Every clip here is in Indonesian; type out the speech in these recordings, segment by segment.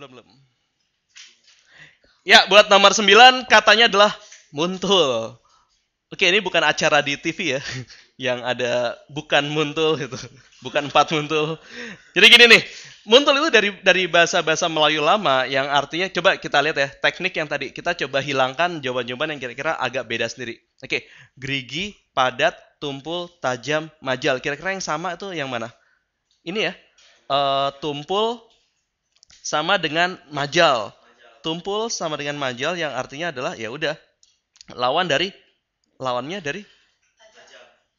Belum, belum. Ya, buat nomor 9 katanya adalah muntul. Oke, ini bukan acara di TV ya yang ada bukan muntul itu, Bukan empat muntul. Jadi gini nih, muntul itu dari dari bahasa-bahasa Melayu lama yang artinya coba kita lihat ya, teknik yang tadi kita coba hilangkan jawaban-jawaban yang kira-kira agak beda sendiri. Oke, gerigi, padat, tumpul, tajam, majal. Kira-kira yang sama itu yang mana? Ini ya. Uh, tumpul, sama dengan majal. Tumpul sama dengan majal yang artinya adalah ya udah lawan dari lawannya dari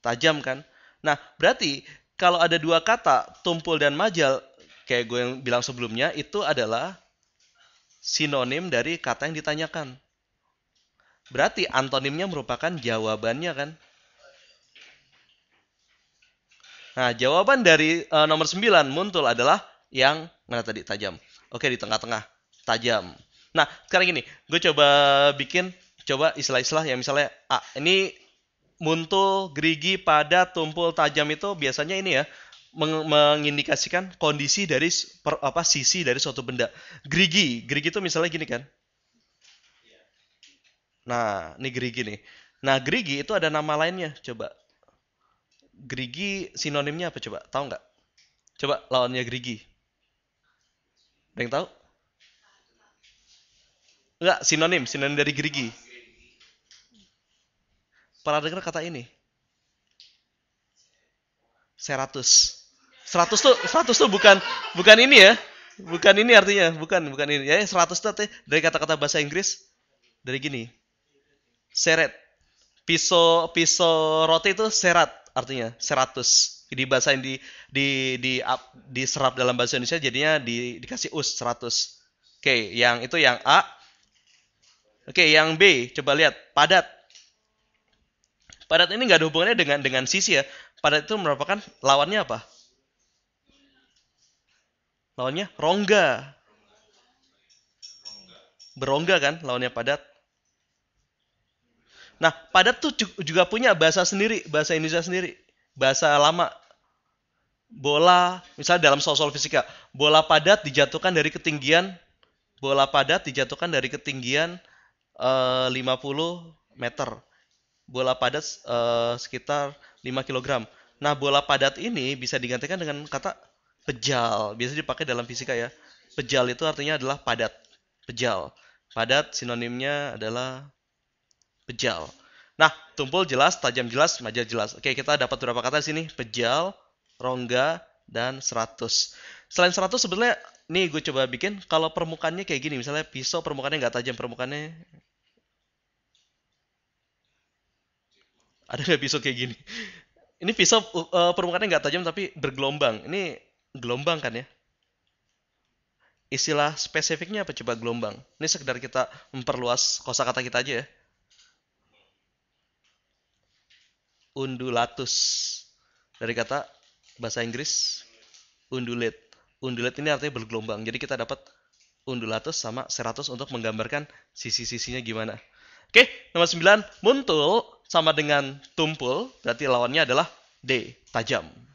tajam kan. Nah, berarti kalau ada dua kata tumpul dan majal kayak gue yang bilang sebelumnya itu adalah sinonim dari kata yang ditanyakan. Berarti antonimnya merupakan jawabannya kan? Nah, jawaban dari uh, nomor 9 muntul adalah yang mana tadi tajam. Oke, di tengah-tengah. Tajam. Nah, sekarang gini, gue coba bikin coba istilah-istilah yang misalnya A. ini muntul gerigi pada tumpul tajam itu biasanya ini ya meng mengindikasikan kondisi dari per, apa sisi dari suatu benda. Gerigi, gerigi itu misalnya gini kan. Nah, ini gerigi nih. Nah, gerigi itu ada nama lainnya. Coba. Gerigi sinonimnya apa coba? Tahu nggak? Coba lawannya gerigi. Ada yang tahu? Enggak, sinonim, sinonim dari gerigi. Pernah dengar kata ini? Seratus. Seratus tuh, seratus tuh bukan bukan ini ya. Bukan ini artinya, bukan bukan ini. Ya, seratus tuh dari kata-kata bahasa Inggris dari gini. Seret. Pisau pisau roti itu serat artinya, seratus di bahasa di di di up, diserap dalam bahasa Indonesia jadinya di, dikasih us 100. Oke, okay, yang itu yang A. Oke, okay, yang B coba lihat padat. Padat ini nggak ada hubungannya dengan dengan sisi ya. Padat itu merupakan lawannya apa? Lawannya rongga. Berongga kan lawannya padat. Nah, padat tuh juga punya bahasa sendiri, bahasa Indonesia sendiri, bahasa lama bola, misalnya dalam soal-soal fisika, bola padat dijatuhkan dari ketinggian bola padat dijatuhkan dari ketinggian eh, uh, 50 meter. Bola padat uh, sekitar 5 kg. Nah, bola padat ini bisa digantikan dengan kata pejal. Biasanya dipakai dalam fisika ya. Pejal itu artinya adalah padat. Pejal. Padat sinonimnya adalah pejal. Nah, tumpul jelas, tajam jelas, majar jelas. Oke, kita dapat berapa kata di sini? Pejal, rongga, dan 100. Selain 100 sebenarnya nih gue coba bikin kalau permukaannya kayak gini misalnya pisau permukaannya nggak tajam permukaannya ada nggak pisau kayak gini ini pisau uh, permukaannya nggak tajam tapi bergelombang ini gelombang kan ya istilah spesifiknya apa coba gelombang ini sekedar kita memperluas kosakata kita aja ya undulatus dari kata bahasa Inggris undulate. Undulate ini artinya bergelombang. Jadi kita dapat undulatus sama seratus untuk menggambarkan sisi-sisinya gimana. Oke, nomor sembilan muntul sama dengan tumpul, berarti lawannya adalah D, tajam.